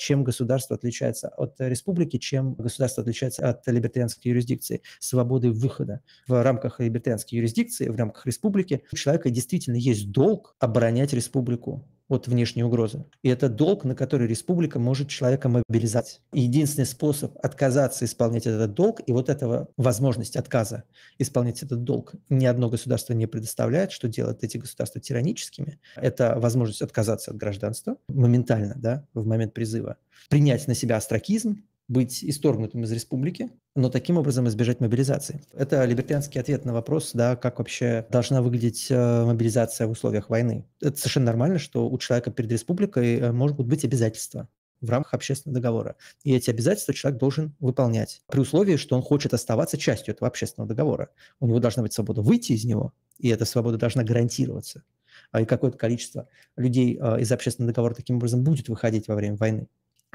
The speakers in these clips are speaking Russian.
чем государство отличается от республики, чем государство отличается от либертарианской юрисдикции, свободы выхода. В рамках либертарианской юрисдикции, в рамках республики у человека действительно есть долг оборонять республику, от внешней угрозы. И это долг, на который республика может человека мобилизовать. И единственный способ отказаться исполнять этот долг, и вот этого возможность отказа исполнять этот долг ни одно государство не предоставляет, что делает эти государства тираническими, это возможность отказаться от гражданства моментально, да, в момент призыва, принять на себя астракизм, быть исторгнутым из республики, но таким образом избежать мобилизации. Это либертарианский ответ на вопрос, да, как вообще должна выглядеть э, мобилизация в условиях войны. Это совершенно нормально, что у человека перед республикой э, могут быть обязательства в рамках общественного договора. И эти обязательства человек должен выполнять при условии, что он хочет оставаться частью этого общественного договора. У него должна быть свобода выйти из него, и эта свобода должна гарантироваться. А и какое-то количество людей э, из общественного договора таким образом будет выходить во время войны.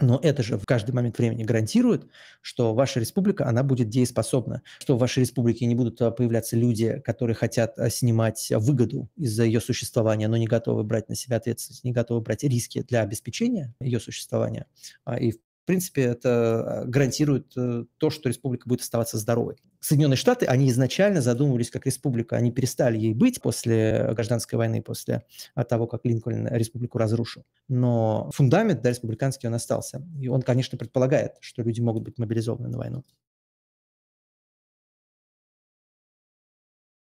Но это же в каждый момент времени гарантирует, что ваша республика, она будет дееспособна, что в вашей республике не будут а, появляться люди, которые хотят а, снимать выгоду из-за ее существования, но не готовы брать на себя ответственность, не готовы брать риски для обеспечения ее существования. А, и в принципе, это э, гарантирует э, то, что республика будет оставаться здоровой. Соединенные Штаты, они изначально задумывались как республика, они перестали ей быть после гражданской войны, после того, как Линкольн республику разрушил. Но фундамент да, республиканский он остался. И он, конечно, предполагает, что люди могут быть мобилизованы на войну.